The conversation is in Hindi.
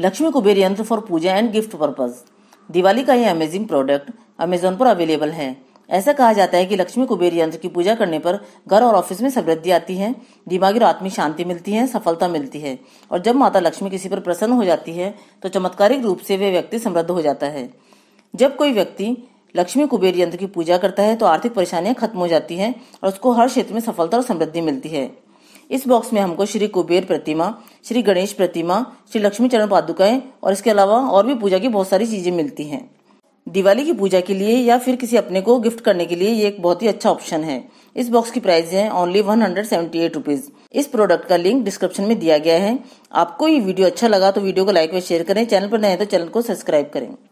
लक्ष्मी कुबेर यंत्र for puja and gift purpose Diwali का ये अमेजिंग प्रोडक्ट अमेजोन पर अवेलेबल है ऐसा कहा जाता है कि लक्ष्मी कुबेर यंत्र की पूजा करने पर घर और ऑफिस में समृद्धि आती है दिमागी और आत्मिक शांति मिलती है सफलता मिलती है और जब माता लक्ष्मी किसी पर प्रसन्न हो जाती है तो चमत्कारिक रूप से वह व्यक्ति समृद्ध हो जाता है जब कोई व्यक्ति लक्ष्मी कुबेर यंत्र की पूजा करता है तो आर्थिक परेशानियां खत्म हो जाती हैं और उसको हर क्षेत्र में सफलता और समृद्धि मिलती है इस बॉक्स में हमको श्री कुबेर प्रतिमा श्री गणेश प्रतिमा श्री लक्ष्मी चरण पादुकाएं और इसके अलावा और भी पूजा की बहुत सारी चीजें मिलती हैं दिवाली की पूजा के लिए या फिर किसी अपने को गिफ्ट करने के लिए ये एक बहुत ही अच्छा ऑप्शन है इस बॉक्स की प्राइस है only one hundred seventy eight rupees इस प्रोडक्ट का लिंक डिस्क्रिप्शन में दिया गया है आपको ये वीडियो अच्छा लगा तो वीडियो को लाइक व शेयर करें चैनल पर नए तो चैनल को सब्सक्राइब करें